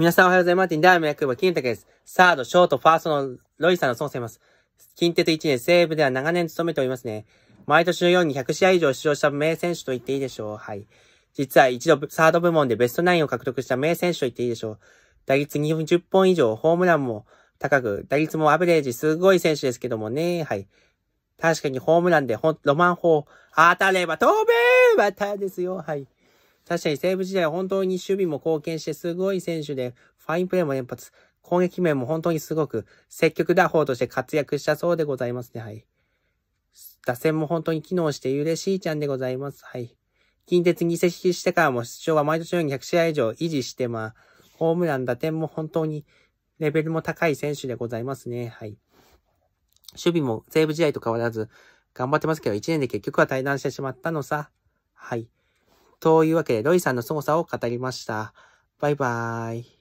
皆さんおはようございます。マーティン、ダ役場、金竹です。サード、ショート、ファーストのロイさんの損います。近鉄1年、西部では長年勤めておりますね。毎年のように100試合以上出場した名選手と言っていいでしょう。はい。実は一度、サード部門でベストナインを獲得した名選手と言っていいでしょう。打率20本以上、ホームランも高く、打率もアベレージすごい選手ですけどもね。はい。確かにホームランで、ほん、ロマン砲、当たれば飛べまたですよ。はい。確かに西武時代は本当に守備も貢献してすごい選手で、ファインプレーも連発、攻撃面も本当にすごく積極打法として活躍したそうでございますね。はい。打線も本当に機能して嬉しいちゃんでございます。はい。近鉄に移籍してからも出場は毎年のように100試合以上維持して、まあ、ホームラン、打点も本当にレベルも高い選手でございますね。はい。守備も西武時代と変わらず頑張ってますけど、1年で結局は退団してしまったのさ。はい。というわけで、ロイさんの凄さを語りました。バイバーイ。